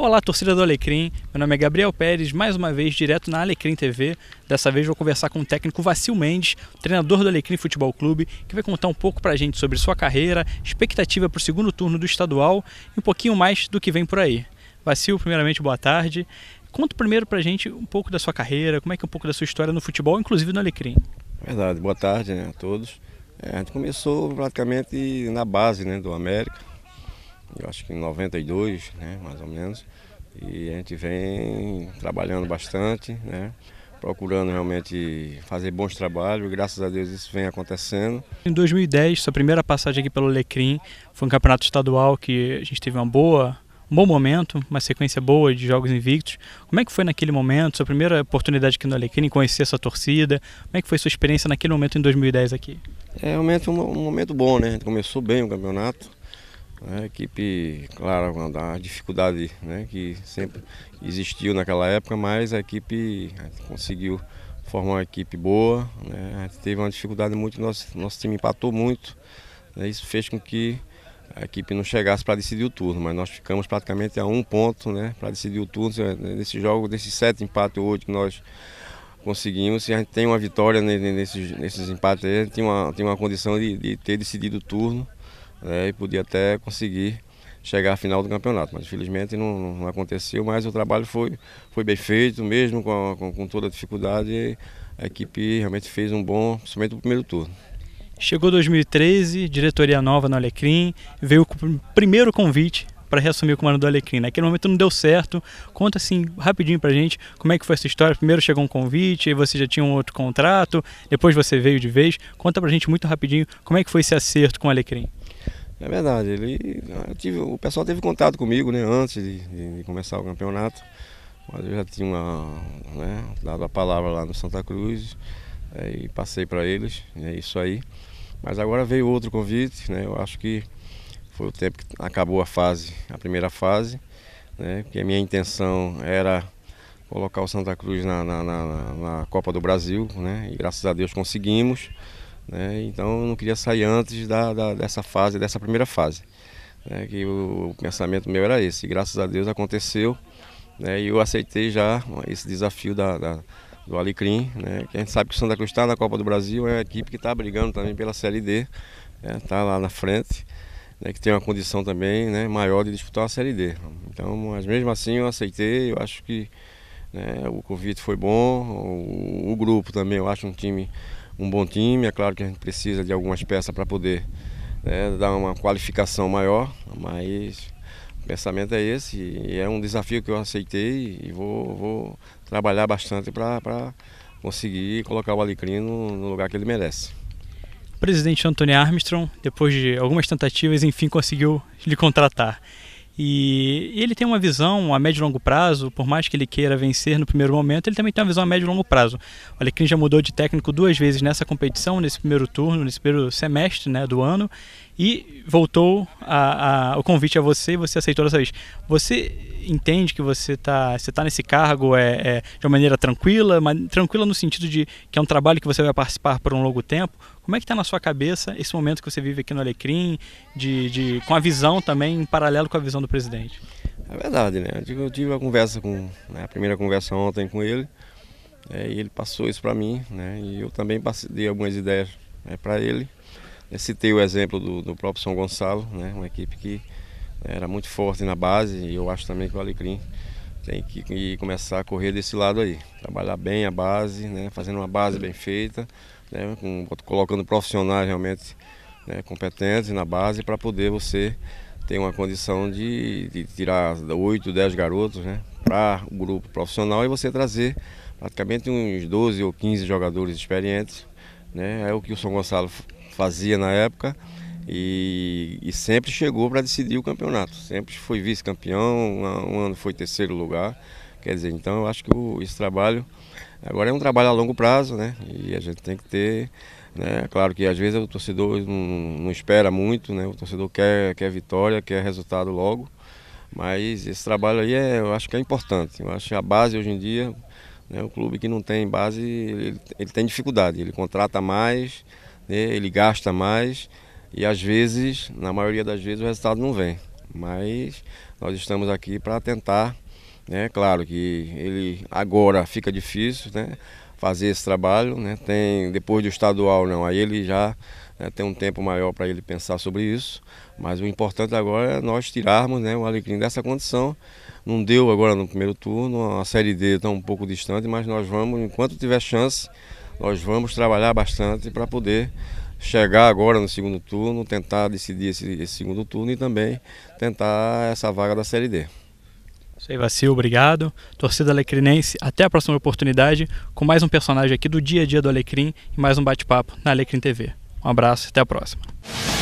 Olá, torcida do Alecrim. Meu nome é Gabriel Pérez, mais uma vez direto na Alecrim TV. Dessa vez vou conversar com o técnico Vacil Mendes, treinador do Alecrim Futebol Clube, que vai contar um pouco pra gente sobre sua carreira, expectativa para o segundo turno do estadual e um pouquinho mais do que vem por aí. Vacil, primeiramente, boa tarde. Conta primeiro pra gente um pouco da sua carreira, como é que é um pouco da sua história no futebol, inclusive no Alecrim. Verdade, boa tarde né, a todos. É, a gente começou praticamente na base né, do América, eu acho que em 92, né, mais ou menos. E a gente vem trabalhando bastante, né, procurando realmente fazer bons trabalhos. Graças a Deus isso vem acontecendo. Em 2010, sua primeira passagem aqui pelo Lecrim foi um campeonato estadual que a gente teve uma boa um bom momento, uma sequência boa de jogos invictos. Como é que foi naquele momento, sua primeira oportunidade aqui no Alecrim, conhecer essa torcida? Como é que foi sua experiência naquele momento em 2010 aqui? É realmente um, um momento bom, né? Começou bem o campeonato, a né? equipe, claro, a dificuldade né, que sempre existiu naquela época, mas a equipe conseguiu formar uma equipe boa. Né, a gente teve uma dificuldade muito, nosso, nosso time empatou muito. Né, isso fez com que a equipe não chegasse para decidir o turno, mas nós ficamos praticamente a um ponto né, para decidir o turno. Nesse jogo, desses sete empates ou oito que nós conseguimos, se a gente tem uma vitória nesses, nesses empates, a gente tem uma, tem uma condição de, de ter decidido o turno né, e podia até conseguir chegar à final do campeonato. Mas infelizmente não, não aconteceu, mas o trabalho foi, foi bem feito, mesmo com, a, com, com, toda a dificuldade, a equipe realmente fez um bom, principalmente no primeiro turno. Chegou 2013, diretoria nova no Alecrim, veio o primeiro convite para reassumir o comando do Alecrim. Né? Naquele momento não deu certo. Conta assim rapidinho a gente como é que foi essa história. Primeiro chegou um convite, aí você já tinha um outro contrato, depois você veio de vez. Conta para a gente muito rapidinho como é que foi esse acerto com o Alecrim. É verdade, ele, tive, o pessoal teve contato comigo né, antes de, de começar o campeonato, mas eu já tinha uma, né, dado a palavra lá no Santa Cruz e passei para eles, é isso aí. Mas agora veio outro convite, né, eu acho que foi o tempo que acabou a fase, a primeira fase, né, porque a minha intenção era colocar o Santa Cruz na, na, na, na Copa do Brasil, né, e graças a Deus conseguimos. Né? Então eu não queria sair antes da, da, dessa fase, dessa primeira fase. Né? Que o, o, pensamento meu era esse. E graças a Deus aconteceu. Né? E eu aceitei já esse desafio da, da do Alecrim. Né? Que a gente sabe que o Santa Cruz está na Copa do Brasil, é uma equipe que está brigando também pela Série D. Está né? Tá lá na frente. Né, que tem uma condição também né, maior de disputar a Série D. Então, mas mesmo assim eu aceitei, eu acho que né, o convite foi bom, o, o, grupo também, eu acho um time um bom time. É claro que a gente precisa de algumas peças para poder né, dar uma qualificação maior, mas o pensamento é esse e é um desafio que eu aceitei e vou, vou trabalhar bastante para conseguir colocar o Alecrim no, no lugar que ele merece. O presidente Antônio Armstrong, depois de algumas tentativas, enfim conseguiu lhe contratar. E, ele tem uma visão a médio e longo prazo, por mais que ele queira vencer no primeiro momento, ele também tem uma visão a médio e longo prazo. O Alecrim já mudou de técnico duas vezes nessa competição, nesse primeiro turno, nesse primeiro semestre né, do ano, e voltou a, a, o convite a você e você aceitou dessa vez. Você entende que você está você tá nesse cargo é, é, de uma maneira tranquila, mas tranquila no sentido de que é um trabalho que você vai participar por um longo tempo. Como é que está na sua cabeça esse momento que você vive aqui no Alecrim, de, de, com a visão também, em paralelo com a visão do presidente? É verdade, né? Eu tive, a conversa com, né, a primeira conversa ontem com ele, é, e ele passou isso para mim, né? E eu também passei, dei algumas ideias né, para ele, eu citei o exemplo do, do próprio São Gonçalo, né? uma equipe que era muito forte na base e eu acho também que o Alecrim tem que começar a correr desse lado aí, trabalhar bem a base, né? fazendo uma base bem feita, né? Com, colocando profissionais realmente né? competentes na base para poder você ter uma condição de, de tirar 8, 10 garotos né? para o grupo profissional e você trazer praticamente uns 12 ou 15 jogadores experientes. Né? É o que o São Gonçalo fazia na época e, e sempre chegou para decidir o campeonato. Sempre foi vice-campeão, um ano foi terceiro lugar. Quer dizer, então eu acho que o, esse trabalho agora é um trabalho a longo prazo, né? E a gente tem que ter, né? Claro que às vezes o torcedor não, não espera muito, né? O torcedor quer, quer vitória, quer resultado logo. Mas esse trabalho aí é, eu acho que é importante. Eu acho que a base hoje em dia, né, o clube que não tem base, ele, ele tem dificuldade, ele contrata mais, né? ele gasta mais e às vezes, na maioria das vezes, o resultado não vem. Mas nós estamos aqui para tentar, né? claro que ele agora fica difícil né? fazer esse trabalho, né? tem, depois do estadual não, aí ele já né, tem um tempo maior para ele pensar sobre isso, mas o importante agora é nós tirarmos né, o Alecrim dessa condição. Não deu agora no primeiro turno, a Série D está um pouco distante, mas nós vamos, enquanto tiver chance, nós vamos trabalhar bastante para poder chegar agora no segundo turno, tentar decidir esse, esse, segundo turno e também tentar essa vaga da Série D. Isso aí, Vacil, obrigado. Torcida Alecrinense, até a próxima oportunidade com mais um personagem aqui do dia a dia do Alecrim e mais um bate-papo na Alecrim TV. Um abraço, até a próxima.